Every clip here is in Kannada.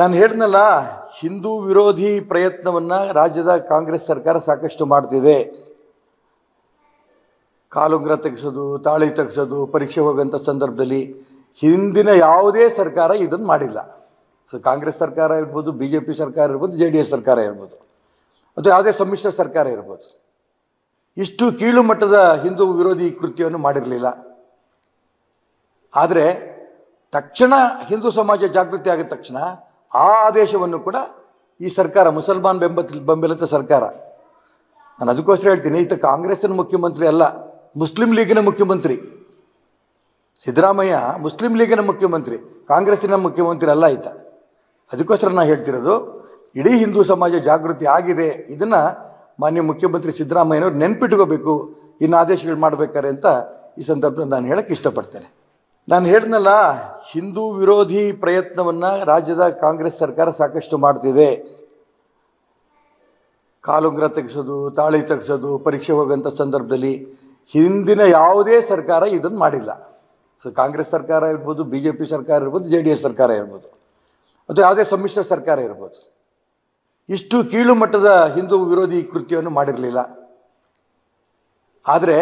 ನಾನು ಹೇಳಿದ್ನಲ್ಲ ಹಿಂದೂ ವಿರೋಧಿ ಪ್ರಯತ್ನವನ್ನು ರಾಜ್ಯದ ಕಾಂಗ್ರೆಸ್ ಸರ್ಕಾರ ಸಾಕಷ್ಟು ಮಾಡ್ತಿದೆ ಕಾಲುಂಗ್ರ ತೆಗೆಸೋದು ತಾಳಿ ತೆಗೆಸೋದು ಪರೀಕ್ಷೆ ಹೋಗುವಂಥ ಸಂದರ್ಭದಲ್ಲಿ ಹಿಂದಿನ ಯಾವುದೇ ಸರ್ಕಾರ ಇದನ್ನು ಮಾಡಿಲ್ಲ ಅದು ಕಾಂಗ್ರೆಸ್ ಸರ್ಕಾರ ಇರ್ಬೋದು ಬಿ ಜೆ ಪಿ ಸರ್ಕಾರ ಇರ್ಬೋದು ಜೆ ಡಿ ಎಸ್ ಸರ್ಕಾರ ಇರ್ಬೋದು ಅದು ಯಾವುದೇ ಸಮ್ಮಿಶ್ರ ಸರ್ಕಾರ ಇರ್ಬೋದು ಇಷ್ಟು ಕೀಳು ಮಟ್ಟದ ಹಿಂದೂ ವಿರೋಧಿ ಕೃತ್ಯವನ್ನು ಮಾಡಿರಲಿಲ್ಲ ಆದರೆ ತಕ್ಷಣ ಹಿಂದೂ ಸಮಾಜ ಜಾಗೃತಿ ಆಗಿದ ತಕ್ಷಣ ಆ ಆದೇಶವನ್ನು ಕೂಡ ಈ ಸರ್ಕಾರ ಮುಸಲ್ಮಾನ್ ಬೆಂಬತ್ ಬೆಂಬಲಿತ ಸರ್ಕಾರ ನಾನು ಅದಕ್ಕೋಸ್ಕರ ಹೇಳ್ತೀನಿ ಈತ ಕಾಂಗ್ರೆಸ್ಸಿನ ಮುಖ್ಯಮಂತ್ರಿ ಅಲ್ಲ ಮುಸ್ಲಿಂ ಲೀಗಿನ ಮುಖ್ಯಮಂತ್ರಿ ಸಿದ್ದರಾಮಯ್ಯ ಮುಸ್ಲಿಂ ಲೀಗಿನ ಮುಖ್ಯಮಂತ್ರಿ ಕಾಂಗ್ರೆಸ್ಸಿನ ಮುಖ್ಯಮಂತ್ರಿ ಅಲ್ಲ ಈತ ಅದಕ್ಕೋಸ್ಕರ ನಾನು ಹೇಳ್ತಿರೋದು ಇಡೀ ಹಿಂದೂ ಸಮಾಜ ಜಾಗೃತಿ ಆಗಿದೆ ಇದನ್ನು ಮಾನ್ಯ ಮುಖ್ಯಮಂತ್ರಿ ಸಿದ್ದರಾಮಯ್ಯನವರು ನೆನ್ಪಿಟ್ಕೋಬೇಕು ಇನ್ನು ಆದೇಶಗಳು ಮಾಡಬೇಕಾರೆ ಅಂತ ಈ ಸಂದರ್ಭದಲ್ಲಿ ನಾನು ಹೇಳೋಕ್ಕೆ ಇಷ್ಟಪಡ್ತೇನೆ ನಾನು ಹೇಳಿದ್ನಲ್ಲ ಹಿಂದೂ ವಿರೋಧಿ ಪ್ರಯತ್ನವನ್ನು ರಾಜ್ಯದ ಕಾಂಗ್ರೆಸ್ ಸರ್ಕಾರ ಸಾಕಷ್ಟು ಮಾಡ್ತಿದೆ ಕಾಲುಂಗ್ರ ತೆಗೆಸೋದು ತಾಳಿ ತೆಗೆಸೋದು ಪರೀಕ್ಷೆ ಹೋಗುವಂಥ ಸಂದರ್ಭದಲ್ಲಿ ಹಿಂದಿನ ಯಾವುದೇ ಸರ್ಕಾರ ಇದನ್ನು ಮಾಡಿಲ್ಲ ಅದು ಕಾಂಗ್ರೆಸ್ ಸರ್ಕಾರ ಇರ್ಬೋದು ಬಿ ಜೆ ಪಿ ಸರ್ಕಾರ ಇರ್ಬೋದು ಜೆ ಡಿ ಎಸ್ ಸರ್ಕಾರ ಇರ್ಬೋದು ಅಥವಾ ಯಾವುದೇ ಸಮ್ಮಿಶ್ರ ಸರ್ಕಾರ ಇರ್ಬೋದು ಇಷ್ಟು ಕೀಳು ಮಟ್ಟದ ಹಿಂದೂ ವಿರೋಧಿ ಕೃತ್ಯವನ್ನು ಮಾಡಿರಲಿಲ್ಲ ಆದರೆ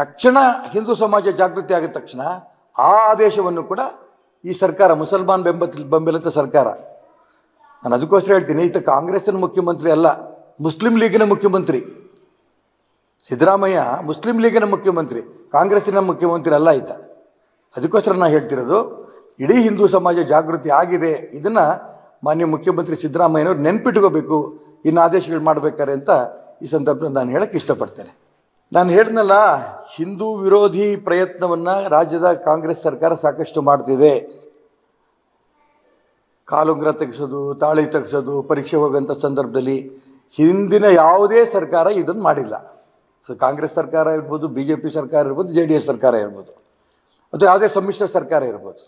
ತಕ್ಷಣ ಹಿಂದೂ ಸಮಾಜ ಜಾಗೃತಿ ಆಗಿದ ತಕ್ಷಣ ಆ ಆದೇಶವನ್ನು ಕೂಡ ಈ ಸರ್ಕಾರ ಮುಸಲ್ಮಾನ್ ಬೆಂಬಲ ಬೆಂಬಲಿತ ಸರ್ಕಾರ ನಾನು ಅದಕ್ಕೋಸ್ಕರ ಹೇಳ್ತೀನಿ ಈತ ಕಾಂಗ್ರೆಸ್ಸಿನ ಮುಖ್ಯಮಂತ್ರಿ ಅಲ್ಲ ಮುಸ್ಲಿಂ ಲೀಗಿನ ಮುಖ್ಯಮಂತ್ರಿ ಸಿದ್ದರಾಮಯ್ಯ ಮುಸ್ಲಿಂ ಲೀಗಿನ ಮುಖ್ಯಮಂತ್ರಿ ಕಾಂಗ್ರೆಸ್ಸಿನ ಮುಖ್ಯಮಂತ್ರಿ ಅಲ್ಲ ಈತ ಅದಕ್ಕೋಸ್ಕರ ನಾನು ಹೇಳ್ತಿರೋದು ಇಡೀ ಹಿಂದೂ ಸಮಾಜ ಜಾಗೃತಿ ಆಗಿದೆ ಇದನ್ನು ಮಾನ್ಯ ಮುಖ್ಯಮಂತ್ರಿ ಸಿದ್ದರಾಮಯ್ಯನವರು ನೆನ್ಪಿಟ್ಕೋಬೇಕು ಇನ್ನು ಆದೇಶಗಳು ಮಾಡಬೇಕಾರೆ ಅಂತ ಈ ಸಂದರ್ಭದಲ್ಲಿ ನಾನು ಹೇಳಕ್ಕೆ ಇಷ್ಟಪಡ್ತೇನೆ ನಾನು ಹೇಳ್ದಲ್ಲ ಹಿಂದೂ ವಿರೋಧಿ ಪ್ರಯತ್ನವನ್ನು ರಾಜ್ಯದ ಕಾಂಗ್ರೆಸ್ ಸರ್ಕಾರ ಸಾಕಷ್ಟು ಮಾಡ್ತಿದೆ ಕಾಲುಂಗ್ರ ತೆಗೆಸೋದು ತಾಳಿ ತೆಗೆಸೋದು ಪರೀಕ್ಷೆ ಹೋಗುವಂಥ ಸಂದರ್ಭದಲ್ಲಿ ಹಿಂದಿನ ಯಾವುದೇ ಸರ್ಕಾರ ಇದನ್ನು ಮಾಡಿಲ್ಲ ಅದು ಕಾಂಗ್ರೆಸ್ ಸರ್ಕಾರ ಇರ್ಬೋದು ಬಿ ಜೆ ಪಿ ಸರ್ಕಾರ ಇರ್ಬೋದು ಜೆ ಡಿ ಎಸ್ ಸರ್ಕಾರ ಇರ್ಬೋದು ಅಥವಾ ಯಾವುದೇ ಸಮ್ಮಿಶ್ರ ಸರ್ಕಾರ ಇರ್ಬೋದು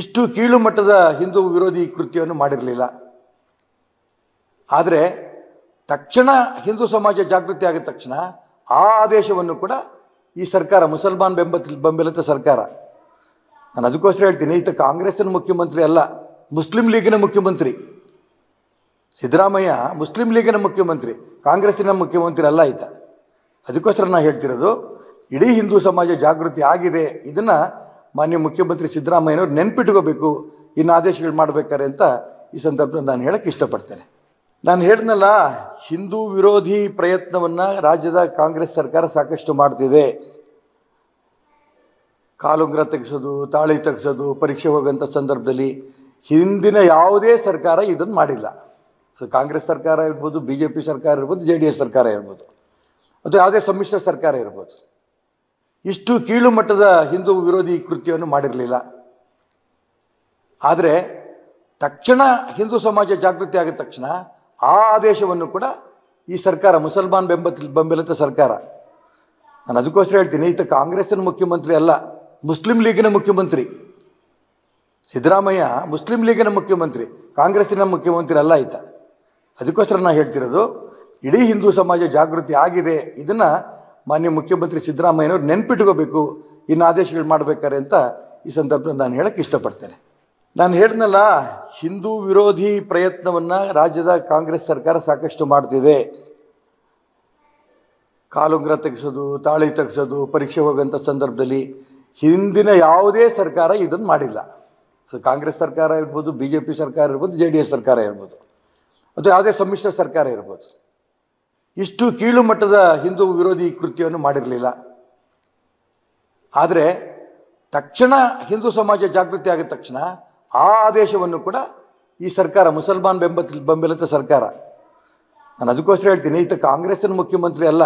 ಇಷ್ಟು ಕೀಳು ಮಟ್ಟದ ಹಿಂದೂ ವಿರೋಧಿ ಕೃತ್ಯವನ್ನು ಮಾಡಿರಲಿಲ್ಲ ಆದರೆ ತಕ್ಷಣ ಹಿಂದೂ ಸಮಾಜ ಜಾಗೃತಿ ಆಗಿದ ತಕ್ಷಣ ಆ ಆದೇಶವನ್ನು ಕೂಡ ಈ ಸರ್ಕಾರ ಮುಸಲ್ಮಾನ್ ಬೆಂಬಲ ಬೆಂಬಲಿತ ಸರ್ಕಾರ ನಾನು ಅದಕ್ಕೋಸ್ಕರ ಹೇಳ್ತೀನಿ ಈತ ಕಾಂಗ್ರೆಸ್ಸಿನ ಮುಖ್ಯಮಂತ್ರಿ ಅಲ್ಲ ಮುಸ್ಲಿಂ ಲೀಗಿನ ಮುಖ್ಯಮಂತ್ರಿ ಸಿದ್ದರಾಮಯ್ಯ ಮುಸ್ಲಿಂ ಲೀಗಿನ ಮುಖ್ಯಮಂತ್ರಿ ಕಾಂಗ್ರೆಸ್ಸಿನ ಮುಖ್ಯಮಂತ್ರಿ ಅಲ್ಲ ಈತ ಅದಕ್ಕೋಸ್ಕರ ನಾನು ಹೇಳ್ತಿರೋದು ಇಡೀ ಹಿಂದೂ ಸಮಾಜ ಜಾಗೃತಿ ಆಗಿದೆ ಇದನ್ನು ಮಾನ್ಯ ಮುಖ್ಯಮಂತ್ರಿ ಸಿದ್ದರಾಮಯ್ಯನವರು ನೆನ್ಪಿಟ್ಕೋಬೇಕು ಇನ್ನು ಆದೇಶಗಳು ಮಾಡಬೇಕಾರೆ ಅಂತ ಈ ಸಂದರ್ಭದಲ್ಲಿ ನಾನು ಹೇಳಕ್ಕೆ ಇಷ್ಟಪಡ್ತೇನೆ ನಾನು ಹೇಳಿದ್ನಲ್ಲ ಹಿಂದೂ ವಿರೋಧಿ ಪ್ರಯತ್ನವನ್ನು ರಾಜ್ಯದ ಕಾಂಗ್ರೆಸ್ ಸರ್ಕಾರ ಸಾಕಷ್ಟು ಮಾಡ್ತಿದೆ ಕಾಲುಂಗ್ರ ತೆಗೆಸೋದು ತಾಳಿ ತೆಗೆಸೋದು ಪರೀಕ್ಷೆ ಹೋಗುವಂಥ ಸಂದರ್ಭದಲ್ಲಿ ಹಿಂದಿನ ಯಾವುದೇ ಸರ್ಕಾರ ಇದನ್ನು ಮಾಡಿಲ್ಲ ಅದು ಕಾಂಗ್ರೆಸ್ ಸರ್ಕಾರ ಇರ್ಬೋದು ಬಿ ಜೆ ಪಿ ಸರ್ಕಾರ ಇರ್ಬೋದು ಜೆ ಡಿ ಎಸ್ ಸರ್ಕಾರ ಇರ್ಬೋದು ಅಥವಾ ಯಾವುದೇ ಸಮ್ಮಿಶ್ರ ಸರ್ಕಾರ ಇರ್ಬೋದು ಇಷ್ಟು ಕೀಳು ಮಟ್ಟದ ಹಿಂದೂ ವಿರೋಧಿ ಕೃತ್ಯವನ್ನು ಮಾಡಿರಲಿಲ್ಲ ಆದರೆ ತಕ್ಷಣ ಹಿಂದೂ ಸಮಾಜ ಜಾಗೃತಿ ಆಗಿದ ತಕ್ಷಣ ಆ ಆದೇಶವನ್ನು ಕೂಡ ಈ ಸರ್ಕಾರ ಮುಸಲ್ಮಾನ್ ಬೆಂಬತ್ ಬೆಂಬಲಿತ ಸರ್ಕಾರ ನಾನು ಅದಕ್ಕೋಸ್ಕರ ಹೇಳ್ತೀನಿ ಈತ ಕಾಂಗ್ರೆಸ್ನ ಮುಖ್ಯಮಂತ್ರಿ ಅಲ್ಲ ಮುಸ್ಲಿಂ ಲೀಗಿನ ಮುಖ್ಯಮಂತ್ರಿ ಸಿದ್ದರಾಮಯ್ಯ ಮುಸ್ಲಿಂ ಲೀಗಿನ ಮುಖ್ಯಮಂತ್ರಿ ಕಾಂಗ್ರೆಸ್ಸಿನ ಮುಖ್ಯಮಂತ್ರಿ ಅಲ್ಲ ಈತ ಅದಕ್ಕೋಸ್ಕರ ನಾನು ಹೇಳ್ತಿರೋದು ಇಡೀ ಹಿಂದೂ ಸಮಾಜ ಜಾಗೃತಿ ಆಗಿದೆ ಇದನ್ನು ಮಾನ್ಯ ಮುಖ್ಯಮಂತ್ರಿ ಸಿದ್ದರಾಮಯ್ಯನವರು ನೆನ್ಪಿಟ್ಕೋಬೇಕು ಇನ್ನು ಆದೇಶಗಳು ಮಾಡಬೇಕಾರೆ ಅಂತ ಈ ಸಂದರ್ಭದಲ್ಲಿ ನಾನು ಹೇಳೋಕ್ಕೆ ಇಷ್ಟಪಡ್ತೇನೆ ನಾನು ಹೇಳಿದ್ನಲ್ಲ ಹಿಂದೂ ವಿರೋಧಿ ಪ್ರಯತ್ನವನ್ನು ರಾಜ್ಯದ ಕಾಂಗ್ರೆಸ್ ಸರ್ಕಾರ ಸಾಕಷ್ಟು ಮಾಡ್ತಿದೆ ಕಾಲುಂಗ್ರ ತೆಗೆಸೋದು ತಾಳಿ ತೆಗೆಸೋದು ಪರೀಕ್ಷೆ ಹೋಗುವಂಥ ಸಂದರ್ಭದಲ್ಲಿ ಹಿಂದಿನ ಯಾವುದೇ ಸರ್ಕಾರ ಇದನ್ನು ಮಾಡಿಲ್ಲ ಅದು ಕಾಂಗ್ರೆಸ್ ಸರ್ಕಾರ ಇರ್ಬೋದು ಬಿ ಜೆ ಪಿ ಸರ್ಕಾರ ಇರ್ಬೋದು ಜೆ ಡಿ ಎಸ್ ಸರ್ಕಾರ ಇರ್ಬೋದು ಅದು ಯಾವುದೇ ಸಮ್ಮಿಶ್ರ ಸರ್ಕಾರ ಇರ್ಬೋದು ಇಷ್ಟು ಕೀಳು ಮಟ್ಟದ ಹಿಂದೂ ವಿರೋಧಿ ಕೃತ್ಯವನ್ನು ಮಾಡಿರಲಿಲ್ಲ ಆದರೆ ತಕ್ಷಣ ಹಿಂದೂ ಸಮಾಜ ಜಾಗೃತಿ ಆಗಿದ ತಕ್ಷಣ ಆ ಆದೇಶವನ್ನು ಕೂಡ ಈ ಸರ್ಕಾರ ಮುಸಲ್ಮಾನ್ ಬೆಂಬತ್ ಬೆಂಬಲಿತ ಸರ್ಕಾರ ನಾನು ಅದಕ್ಕೋಸ್ಕರ ಹೇಳ್ತೀನಿ ಈತ ಕಾಂಗ್ರೆಸ್ಸಿನ ಮುಖ್ಯಮಂತ್ರಿ ಅಲ್ಲ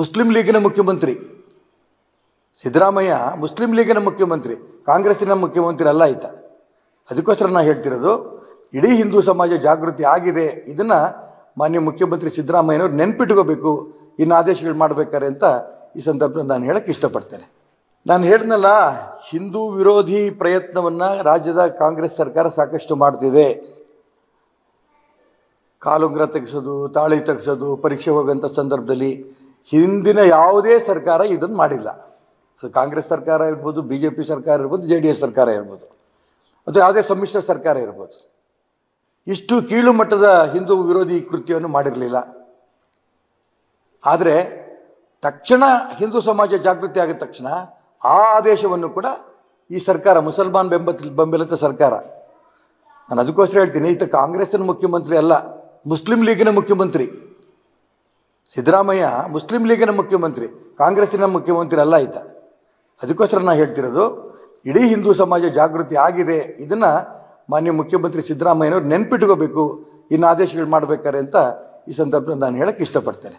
ಮುಸ್ಲಿಂ ಲೀಗಿನ ಮುಖ್ಯಮಂತ್ರಿ ಸಿದ್ದರಾಮಯ್ಯ ಮುಸ್ಲಿಂ ಲೀಗಿನ ಮುಖ್ಯಮಂತ್ರಿ ಕಾಂಗ್ರೆಸ್ಸಿನ ಮುಖ್ಯಮಂತ್ರಿ ಅಲ್ಲ ಈತ ಅದಕ್ಕೋಸ್ಕರ ನಾನು ಹೇಳ್ತಿರೋದು ಇಡೀ ಹಿಂದೂ ಸಮಾಜ ಜಾಗೃತಿ ಆಗಿದೆ ಇದನ್ನು ಮಾನ್ಯ ಮುಖ್ಯಮಂತ್ರಿ ಸಿದ್ದರಾಮಯ್ಯನವರು ನೆನ್ಪಿಟ್ಕೋಬೇಕು ಇನ್ನು ಆದೇಶಗಳು ಮಾಡಬೇಕಾರೆ ಅಂತ ಈ ಸಂದರ್ಭದಲ್ಲಿ ನಾನು ಹೇಳಕ್ಕೆ ಇಷ್ಟಪಡ್ತೇನೆ ನಾನು ಹೇಳಿದ್ನಲ್ಲ ಹಿಂದೂ ವಿರೋಧಿ ಪ್ರಯತ್ನವನ್ನು ರಾಜ್ಯದ ಕಾಂಗ್ರೆಸ್ ಸರ್ಕಾರ ಸಾಕಷ್ಟು ಮಾಡ್ತಿದೆ ಕಾಲುಂಗ್ರ ತೆಗೆಸೋದು ತಾಳಿ ತೆಗೆಸೋದು ಪರೀಕ್ಷೆ ಹೋಗುವಂಥ ಸಂದರ್ಭದಲ್ಲಿ ಹಿಂದಿನ ಯಾವುದೇ ಸರ್ಕಾರ ಇದನ್ನು ಮಾಡಿಲ್ಲ ಅದು ಕಾಂಗ್ರೆಸ್ ಸರ್ಕಾರ ಇರ್ಬೋದು ಬಿ ಜೆ ಪಿ ಸರ್ಕಾರ ಇರ್ಬೋದು ಜೆ ಡಿ ಎಸ್ ಸರ್ಕಾರ ಇರ್ಬೋದು ಅದು ಯಾವುದೇ ಸಮ್ಮಿಶ್ರ ಸರ್ಕಾರ ಇರ್ಬೋದು ಇಷ್ಟು ಕೀಳು ಮಟ್ಟದ ಹಿಂದೂ ವಿರೋಧಿ ಕೃತ್ಯವನ್ನು ಮಾಡಿರಲಿಲ್ಲ ಆದರೆ ತಕ್ಷಣ ಹಿಂದೂ ಸಮಾಜ ಜಾಗೃತಿ ಆಗಿದ ತಕ್ಷಣ ಆ ಆದೇಶವನ್ನು ಕೂಡ ಈ ಸರ್ಕಾರ ಮುಸಲ್ಮಾನ್ ಬೆಂಬತ್ ಬೆಂಬಲಿತ ಸರ್ಕಾರ ನಾನು ಅದಕ್ಕೋಸ್ಕರ ಹೇಳ್ತೀನಿ ಈತ ಕಾಂಗ್ರೆಸ್ಸಿನ ಮುಖ್ಯಮಂತ್ರಿ ಅಲ್ಲ ಮುಸ್ಲಿಂ ಲೀಗಿನ ಮುಖ್ಯಮಂತ್ರಿ ಸಿದ್ದರಾಮಯ್ಯ ಮುಸ್ಲಿಂ ಲೀಗಿನ ಮುಖ್ಯಮಂತ್ರಿ ಕಾಂಗ್ರೆಸ್ಸಿನ ಮುಖ್ಯಮಂತ್ರಿ ಅಲ್ಲ ಈತ ಅದಕ್ಕೋಸ್ಕರ ನಾನು ಹೇಳ್ತಿರೋದು ಇಡೀ ಹಿಂದೂ ಸಮಾಜ ಜಾಗೃತಿ ಆಗಿದೆ ಇದನ್ನು ಮಾನ್ಯ ಮುಖ್ಯಮಂತ್ರಿ ಸಿದ್ದರಾಮಯ್ಯನವರು ನೆನ್ಪಿಟ್ಕೋಬೇಕು ಇನ್ನು ಆದೇಶಗಳು ಮಾಡಬೇಕಾರೆ ಅಂತ ಈ ಸಂದರ್ಭದಲ್ಲಿ ನಾನು ಹೇಳಕ್ಕೆ ಇಷ್ಟಪಡ್ತೇನೆ